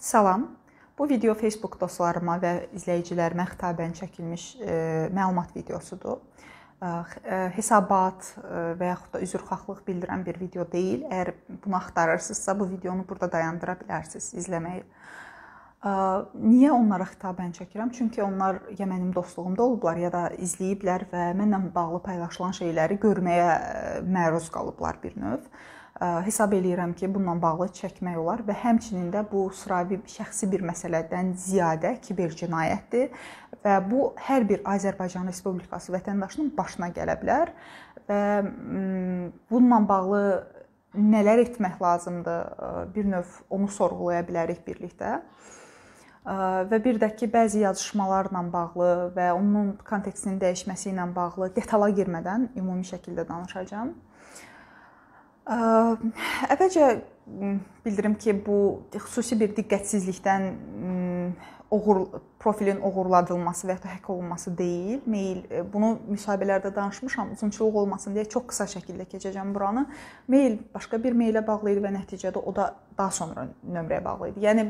Salam. Bu video Facebook dostlarıma və izləyicilərimə xitabən çəkilmiş e, məlumat videosudur. E, e, hesabat e, və yaxud da üzrxahlıq bildirən bir video deyil. Əgər bunu axtarırsınızsa, bu videonu burada dayandıra bilərsiniz izləməyi. E, niyə onlara xitabən çəkirəm? Çünki onlar ya mənim dostluğumda olublar, ya da izləyiblər və mənimlə bağlı paylaşılan şeyləri görməyə e, məruz qalıblar bir növ. E, hesab eləyirəm ki, bununla bağlı çəkmək olar və həmçinin də bu sıravi şəxsi bir məsələdən ziyadə kiber cinayətdir və bu hər bir Azərbaycan Respublikası vətəndaşının başına gələ bilər və bununla bağlı nələr etmək lazımdır bir növ onu sorğulaya bilərik birlikdə və bir də ki, bəzi yazışmalarla bağlı və onun kontekstinin dəyişməsi ilə bağlı detala girmədən ümumi şəkildə danışacağam. Əvvəlcə bildirim ki, bu xüsusi bir diqqətsizlikdən oğur profilin oğurladılması və ya həkk olunması deyil. Mail e, bunu müsahibələrdə danışmışam. Uzunçuluq olmasın deyə çox qısa şəkildə keçəcəm buranı. Mail başqa bir meylə bağlı idi və nəticədə o da daha sonra nömrəyə bağlı idi. Yəni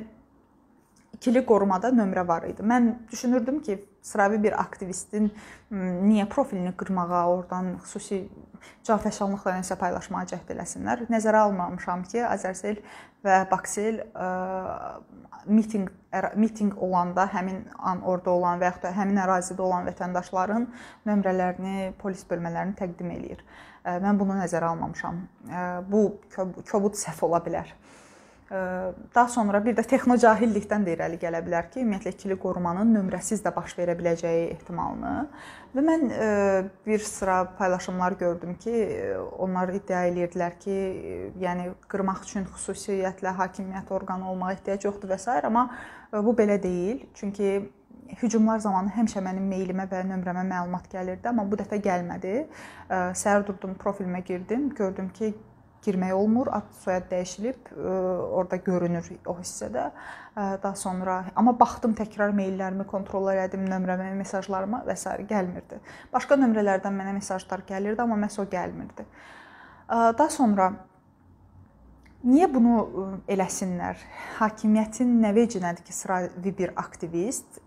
ikili qorumada nömrə var idi. Mən düşünürdüm ki, sıravi bir aktivistin niyə profilini qırmağa, oradan xüsusi cavabfəşanlıqla nəsə paylaşmağa cəhd eləsinlər. Nəzərə almamışam ki, Azərsel və Baksel mitinq mitinq olanda həmin an orada olan və yaxud da həmin ərazidə olan vətəndaşların nömrələrini polis bölmələrini təqdim eləyir. Mən bunu nəzərə almamışam. Bu kobud səhv ola bilər. Daha sonra bir də texnocahillikdən də irəli gələ bilər ki, ümumiyyətlə ikili qorumanın nömrəsiz də baş verə biləcəyi ehtimalını. Və mən bir sıra paylaşımlar gördüm ki, onlar iddia eləyirdilər ki, yəni qırmaq üçün xüsusiyyətlə hakimiyyət orqanı olmağa ehtiyac yoxdur və s. amma bu belə deyil. Çünki hücumlar zamanı həmişə mənim meylimə və nömrəmə məlumat gəlirdi, amma bu dəfə gəlmədi. Səhər durdum, profilimə girdim, gördüm ki, girmək olmur, ad soyad dəyişilib, e, orada görünür o hissədə. E, daha sonra amma baxdım təkrar meyllərimi kontrol elədim, nömrəmə, mesajlarıma və s. gəlmirdi. Başqa nömrələrdən mənə mesajlar gəlirdi, amma məhz o gəlmirdi. E, daha sonra Niyə bunu eləsinlər? Hakimiyyətin nə vecinədir ki, sıravi bir aktivist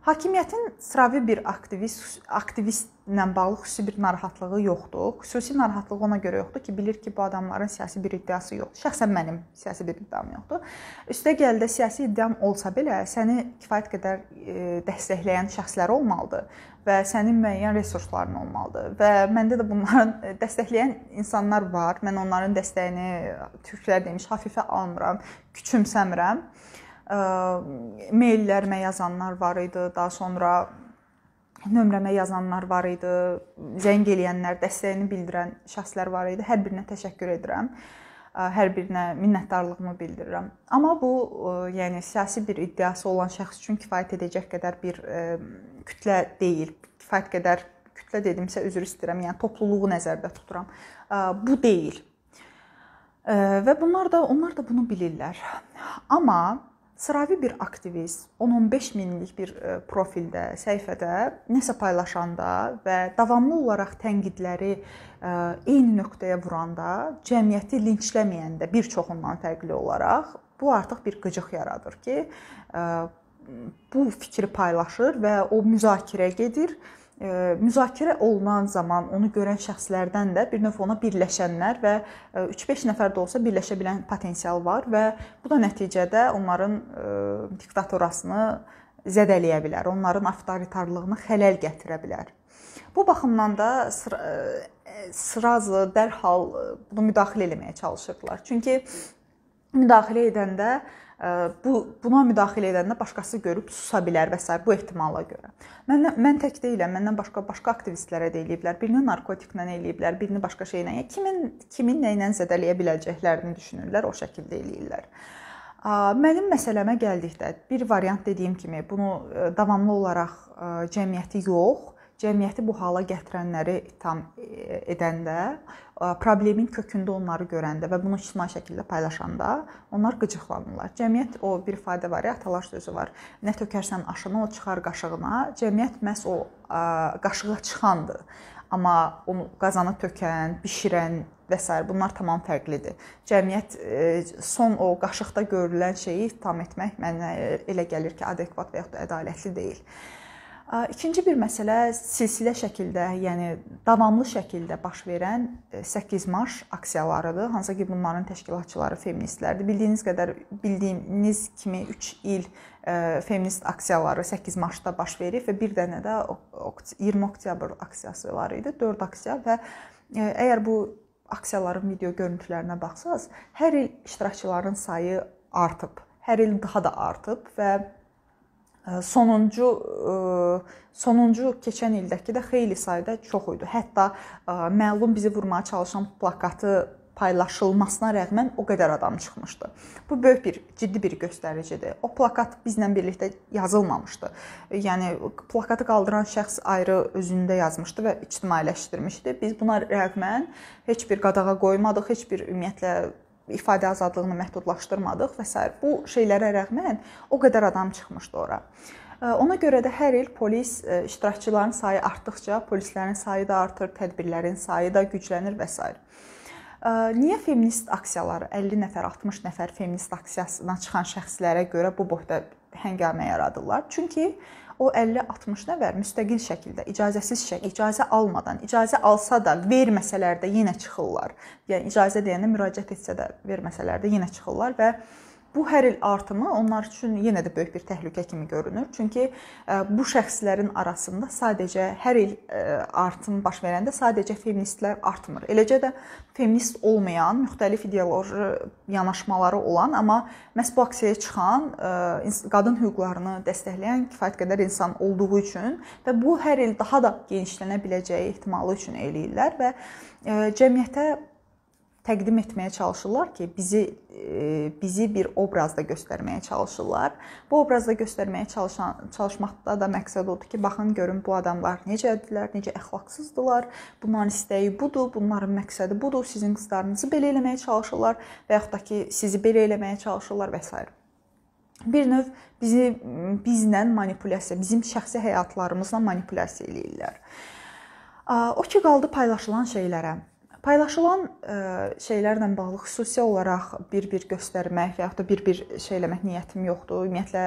Hakimiyyətin sıravi bir aktivist aktivistlə bağlı xüsusi bir narahatlığı yoxdur. Xüsusi narahatlığı ona görə yoxdur ki, bilir ki, bu adamların siyasi bir iddiası yoxdur. Şəxsən mənim siyasi bir iddiam yoxdur. Üstəgəl də siyasi iddiam olsa belə, səni kifayət qədər e, dəstəkləyən şəxslər olmalıdır və sənin müəyyən resursların olmalıdır. Və məndə də bunların e, dəstəkləyən insanlar var. Mən onların dəstəyini türklər demiş, xəfifə almıram, küçümsəmirəm meyllərimə yazanlar var idi, daha sonra nömrəmə yazanlar var idi, zəng eləyənlər, dəstəyini bildirən şəxslər var idi. Hər birinə təşəkkür edirəm. Hər birinə minnətdarlığımı bildirirəm. Amma bu, yəni siyasi bir iddiası olan şəxs üçün kifayət edəcək qədər bir kütlə deyil. Kifayət qədər kütlə dedimsə üzr istəyirəm. Yəni topluluğu nəzərdə tuturam. Bu deyil. Və bunlar da onlar da bunu bilirlər. Amma sıravi bir aktivist 10-15 minlik bir e, profildə, səhifədə nəsə paylaşanda və davamlı olaraq tənqidləri e, eyni nöqtəyə vuranda, cəmiyyəti linçləməyəndə bir çoxundan fərqli olaraq bu artıq bir qıcıq yaradır ki, e, bu fikri paylaşır və o müzakirə gedir E, müzakirə olunan zaman onu görən şəxslərdən də bir növ ona birləşənlər və 3-5 e, nəfər də olsa birləşə bilən potensial var və bu da nəticədə onların e, diktatorasını zədələyə bilər, onların avtoritarlığını xələl gətirə bilər. Bu baxımdan da sıra, sırazı dərhal bunu müdaxilə eləməyə çalışırdılar. Çünki müdaxilə edəndə bu buna müdaxilə edəndə başqası görüb susa bilər və s. bu ehtimala görə. Mən mən tək deyiləm, məndən başqa başqa aktivistlərə də eləyiblər. Birini narkotiklə eləyiblər, birini başqa şeylə. Kimin kimin nə ilə zədələyə biləcəklərini düşünürlər, o şəkildə eləyirlər. Mənim məsələmə gəldikdə, bir variant dediyim kimi, bunu davamlı olaraq cəmiyyəti yox, cəmiyyəti bu hala gətirənləri tam e, edəndə, e, problemin kökündə onları görəndə və bunu ictimai şəkildə paylaşanda onlar qıcıqlanırlar. Cəmiyyət o bir ifadə var ya, atalar sözü var. Nə tökərsən aşına, o çıxar qaşığına. Cəmiyyət məhz o e, qaşığa çıxandır. Amma onu qazana tökən, bişirən və s. bunlar tamam fərqlidir. Cəmiyyət son o qaşıqda görülən şeyi ittiham etmək mənə elə gəlir ki, adekvat və yaxud da ədalətli deyil. İkinci bir məsələ silsilə şəkildə, yəni davamlı şəkildə baş verən 8 e, marş aksiyalarıdır. Hansı ki, bunların təşkilatçıları feministlərdir. Bildiyiniz qədər bildiyiniz kimi 3 il e, feminist aksiyaları 8 marşda baş verib və bir dənə də 20 oktyabr aksiyası var idi. 4 aksiya və e, əgər bu aksiyaların video görüntülərinə baxsaz, hər il iştirakçıların sayı artıb. Hər il daha da artıb və sonuncu e, sonuncu keçən ildəki də xeyli sayda çox idi. Hətta e, məlum bizi vurmağa çalışan plakatı paylaşılmasına rəğmən o qədər adam çıxmışdı. Bu böyük bir ciddi bir göstəricidir. O plakat bizlə birlikdə yazılmamışdı. Yəni plakatı qaldıran şəxs ayrı özündə yazmışdı və ictimailəşdirmişdi. Biz buna rəğmən heç bir qadağa qoymadıq, heç bir ümumiyyətlə ifadə azadlığını məhdudlaşdırmadıq və s. Bu şeylərə rəğmən o qədər adam çıxmışdı ora. E, ona görə də hər il polis e, iştirakçıların sayı artdıqca, polislərin sayı da artır, tədbirlərin sayı da güclənir və s. E, niyə feminist aksiyaları 50 nəfər, 60 nəfər feminist aksiyasına çıxan şəxslərə görə bu boyda həngamə yaradırlar. Çünki o 50-60 nəfər müstəqil şəkildə, icazəsiz şəkildə, icazə almadan, icazə alsa da verməsələr də yenə çıxırlar. Yəni icazə deyəndə müraciət etsə də verməsələr də yenə çıxırlar və Bu hər il artımı onlar üçün yenə də böyük bir təhlükə kimi görünür. Çünki e, bu şəxslərin arasında sadəcə hər il e, artım baş verəndə sadəcə feministlər artmır. Eləcə də feminist olmayan, müxtəlif ideoloji yanaşmaları olan, amma məhz bu aksiyaya çıxan, e, qadın hüquqlarını dəstəkləyən kifayət qədər insan olduğu üçün və bu hər il daha da genişlənə biləcəyi ehtimalı üçün eləyirlər və cəmiyyətə təqdim etməyə çalışırlar ki, bizi e, bizi bir obrazda göstərməyə çalışırlar. Bu obrazda göstərməyə çalışan çalışmaqda da məqsəd odur ki, baxın görün bu adamlar necədirlər, necə əxlaqsızdılar, bunların istəyi budur, bunların məqsədi budur, sizin qızlarınızı belə eləməyə çalışırlar və yaxud da ki, sizi belə eləməyə çalışırlar və s. Bir növ bizi bizlə manipulyasiya, bizim şəxsi həyatlarımızla manipulyasiya eləyirlər. O ki qaldı paylaşılan şeylərə. Paylaşılan e, şeylərlə bağlı xüsusi olaraq bir-bir göstərmək və yaxud da bir-bir şey eləmək niyyətim yoxdur. Ümumiyyətlə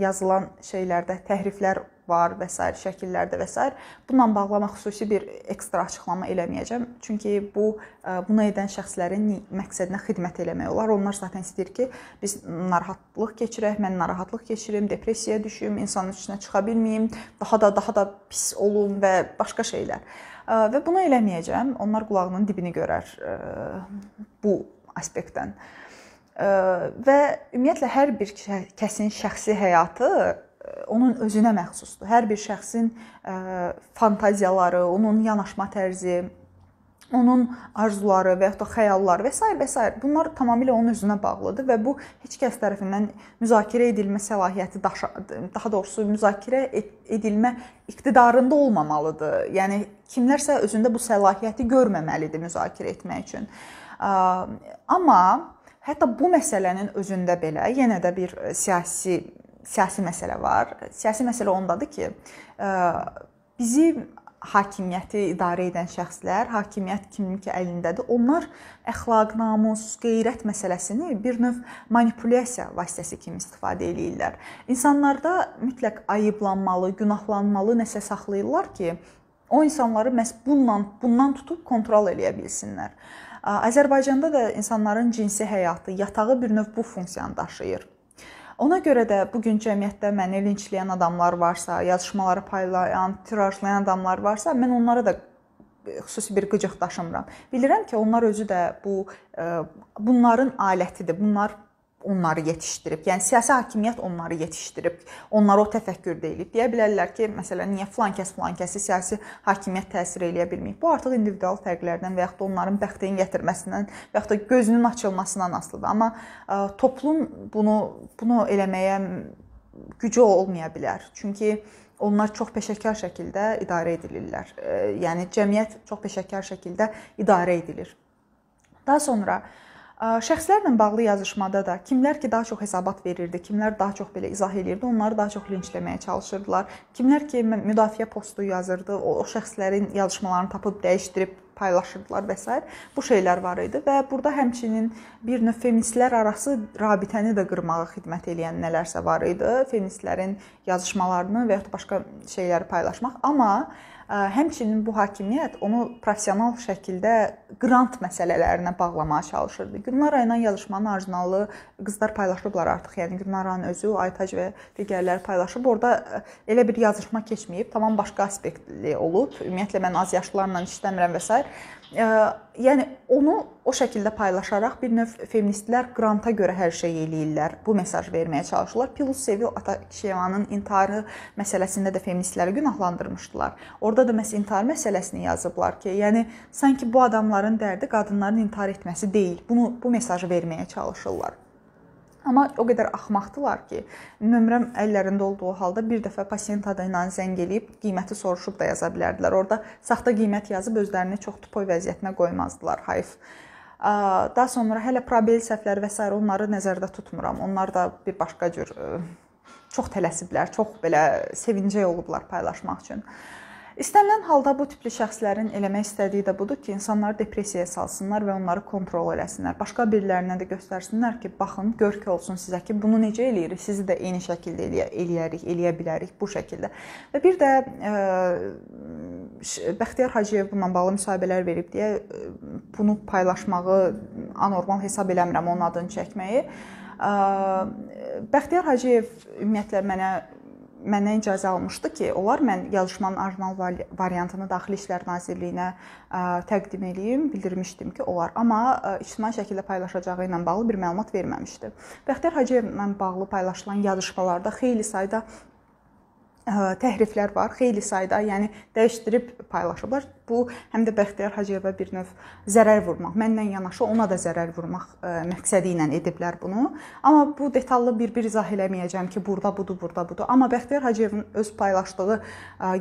yazılan şeylərdə təhriflər var və s. şəkillərdə və s. Bununla bağlı amma xüsusi bir ekstra açıqlama eləməyəcəm. Çünki bu e, bunu edən şəxslərin məqsədinə xidmət eləmək olar. Onlar zaten istəyir ki, biz narahatlıq keçirək, mən narahatlıq keçirim, depressiyaya düşüm, insanın içinə çıxa bilməyim, daha da daha da pis olum və başqa şeylər və bunu eləməyəcəm. Onlar qulağının dibini görər bu aspektdən. Və ümumiyyətlə hər bir kəsin şəxsi həyatı onun özünə məxsusdur. Hər bir şəxsin fantaziyaları, onun yanaşma tərzi, onun arzuları və yaxud da xəyalları və s. və s. bunlar tamamilə onun özünə bağlıdır və bu heç kəs tərəfindən müzakirə edilmə səlahiyyəti daşa, daha doğrusu müzakirə e, edilmə iqtidarında olmamalıdır. Yəni kimlərsə özündə bu səlahiyyəti görməməlidir müzakirə etmək üçün. Amma hətta bu məsələnin özündə belə yenə də bir e, siyasi siyasi məsələ var. Siyasi məsələ ondadır ki, bizi hakimiyyəti idarə edən şəxslər, hakimiyyət kimin ki əlindədir, onlar əxlaq, namus, qeyrət məsələsini bir növ manipulyasiya vasitəsi kimi istifadə eləyirlər. İnsanlarda mütləq ayıblanmalı, günahlanmalı nəsə saxlayırlar ki, o insanları məhz bununla, bundan tutub kontrol eləyə bilsinlər. Azərbaycanda da insanların cinsi həyatı, yatağı bir növ bu funksiyanı daşıyır. Ona görə də bu gün cəmiyyətdə məni linçləyən adamlar varsa, yazışmaları paylayan, tirajlayan adamlar varsa, mən onlara da e, xüsusi bir qıcıq daşımıram. Bilirəm ki, onlar özü də bu e, bunların alətidir. Bunlar onları yetişdirib. Yəni siyasi hakimiyyət onları yetişdirib. Onlara o təfəkkür deyilib. Deyə bilərlər ki, məsələn, niyə filan kəs filan kəsi siyasi hakimiyyət təsir eləyə bilməyib. Bu artıq individual fərqlərdən və yaxud da onların bəxtəyin gətirməsindən və yaxud da gözünün açılmasından asılıdır. Amma ə, e, toplum bunu bunu eləməyə gücü olmaya bilər. Çünki onlar çox peşəkar şəkildə idarə edilirlər. E, yəni cəmiyyət çox peşəkar şəkildə idarə edilir. Daha sonra Şəxslərlə bağlı yazışmada da kimlər ki daha çox hesabat verirdi, kimlər daha çox belə izah eləyirdi, onları daha çox lincləməyə çalışırdılar. Kimlər ki müdafiə postu yazırdı, o, o şəxslərin yazışmalarını tapıb dəyişdirib paylaşırdılar və s. Bu şeylər var idi və burada həmçinin bir növ feministlər arası rabitəni də qırmağa xidmət edən nələrsə var idi. Feministlərin yazışmalarını və ya başqa şeyləri paylaşmaq, amma Həmçinin bu hakimiyyət onu professional şəkildə qrant məsələlərinə bağlamağa çalışırdı. Gülnara ilə yazışmanın orijinalını qızlar paylaşıblar artıq. Yəni Gülnaranın özü, Aytac və digərləri paylaşıb. Orda elə bir yazışma keçməyib, tamam başqa aspektli olub. Ümumiyyətlə mən az yaşlılarla işləmirəm və s yəni onu o şəkildə paylaşaraq bir növ feministlər qranta görə hər şey eləyirlər. Bu mesaj verməyə çalışırlar. Pilus Sevil Atakişevanın intiharı məsələsində də feministləri günahlandırmışdılar. Orada da məs intihar məsələsini yazıblar ki, yəni sanki bu adamların dərdi qadınların intihar etməsi deyil. Bunu bu mesajı verməyə çalışırlar. Amma o qədər axmaqdılar ki, nömrəm əllərində olduğu halda bir dəfə pasient adı ilə zəng eləyib qiyməti soruşub da yaza bilərdilər. Orda saxta qiymət yazıb özlərini çox tupoy vəziyyətinə qoymazdılar. Hayf. Daha sonra hələ probel səhvləri və s. onları nəzərdə tutmuram. Onlar da bir başqa cür e, çox tələsiblər, çox belə sevincə olublar paylaşmaq üçün. İstənilən halda bu tipli şəxslərin eləmək istədiyi də budur ki, insanları depressiyaya salsınlar və onları kontrol eləsinlər. Başqa birilərinə də göstərsinlər ki, baxın, gör ki olsun sizə ki, bunu necə eləyirik, sizi də eyni şəkildə eləyə, eləyərik, eləyə bilərik bu şəkildə. Və bir də ə, e, Bəxtiyar Hacıyev bununla bağlı müsahibələr verib deyə e, bunu paylaşmağı anormal hesab eləmirəm onun adını çəkməyi. E, Bəxtiyar Hacıyev ümumiyyətlə mənə məndən icazə almışdı ki, onlar mən yazışmanın orijinal variantını Daxili İşlər Nazirliyinə təqdim eləyim, bildirmişdim ki, olar, amma ictimai şəkildə paylaşacağı ilə bağlı bir məlumat verməmişdi. Bəxtiyar Hacıyevlə bağlı paylaşılan yazışmalarda xeyli sayda təhriflər var, xeyli sayda, yəni dəyişdirib paylaşıblar. Bu həm də Bəxtiyar Hacıyevə bir növ zərər vurmaq, məndən yanaşı ona da zərər vurmaq məqsədi ilə ediblər bunu. Amma bu detallı bir-bir izah eləməyəcəm ki, burada budur, burada budur. Amma Bəxtiyar Hacıyevin öz paylaşdığı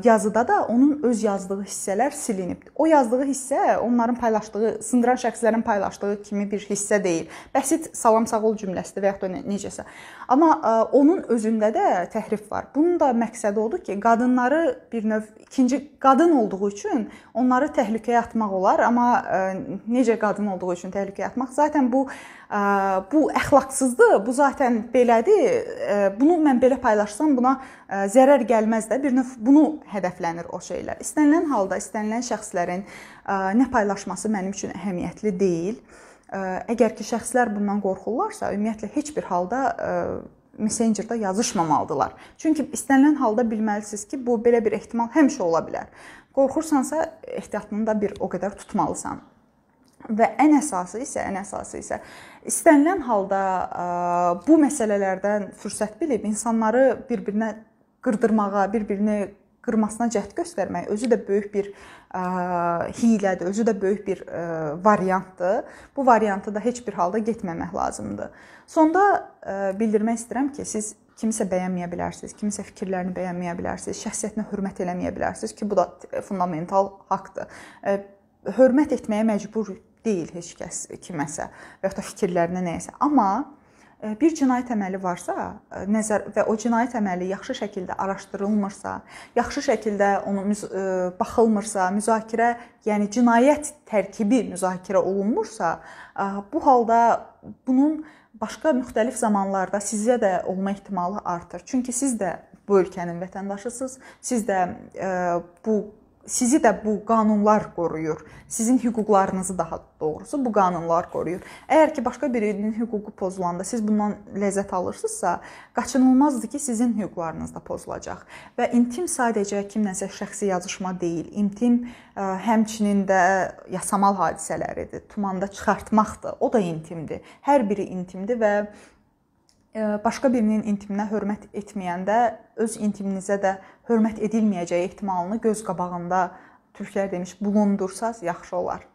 yazıda da onun öz yazdığı hissələr silinib. O yazdığı hissə onların paylaşdığı, sındıran şəxslərin paylaşdığı kimi bir hissə deyil. Bəsit salam sağ ol cümləsidir və ya da necəsə. Amma onun özündə də təhrif var. Bunun da məqsədi məqsədi odur ki, qadınları bir növ ikinci qadın olduğu üçün onları təhlükəyə atmaq olar, amma e, necə qadın olduğu üçün təhlükəyə atmaq? Zaten bu e, bu əxlaqsızdır. Bu zaten belədir. E, bunu mən belə paylaşsam buna zərər gəlməz də. Bir növ bunu hədəflənir o şeylər. İstənilən halda istənilən şəxslərin nə paylaşması mənim üçün əhəmiyyətli deyil. Əgər ki şəxslər bundan qorxurlarsa, ümumiyyətlə heç bir halda Messenger-da yazışmamalıdılar. Çünki istənilən halda bilməlisiniz ki, bu belə bir ehtimal həmişə ola bilər. Qorxursansa ehtiyatını da bir o qədər tutmalısan. Və ən əsası isə, ən əsası isə istənilən halda e, bu məsələlərdən fürsət bilib insanları bir-birinə qırdırmağa, bir-birini qırmasına cəhd göstərmək özü də böyük bir ə, hiylədir, özü də böyük bir ə, variantdır. Bu variantı da heç bir halda getməmək lazımdır. Sonda ə, bildirmək istəyirəm ki, siz kimisə bəyənməyə bilərsiniz, kimisə fikirlərini bəyənməyə bilərsiniz, şəxsiyyətinə hörmət eləməyə bilərsiniz ki, bu da fundamental haqqdır. Hörmət etməyə məcbur deyil heç kəs kiməsə və ya da fikirlərinə nəyəsə. Amma bir cinayət əməli varsa, nəzər və o cinayət əməli yaxşı şəkildə araşdırılmırsa, yaxşı şəkildə onun baxılmırsa, müzakirə, yəni cinayət tərkibi müzakirə olunmursa, bu halda bunun başqa müxtəlif zamanlarda sizə də olma ehtimalı artır. Çünki siz də bu ölkənin vətəndaşısınız. Siz də bu sizi də bu qanunlar qoruyur. Sizin hüquqlarınızı daha doğrusu bu qanunlar qoruyur. Əgər ki başqa birinin hüququ pozulanda siz bundan ləzzət alırsınızsa, qaçınılmazdır ki sizin hüquqlarınız da pozulacaq. Və intim sadəcə kimləsə şəxsi yazışma deyil, intim e, həmçinin də yasamal hadisələridir, tumanda çıxartmaqdır. O da intimdir. Hər biri intimdir və başqa birinin intiminə hörmət etməyəndə öz intiminizə də hörmət edilməyəcəyi ehtimalını göz qabağında türklər demiş bulundursaz yaxşı olar.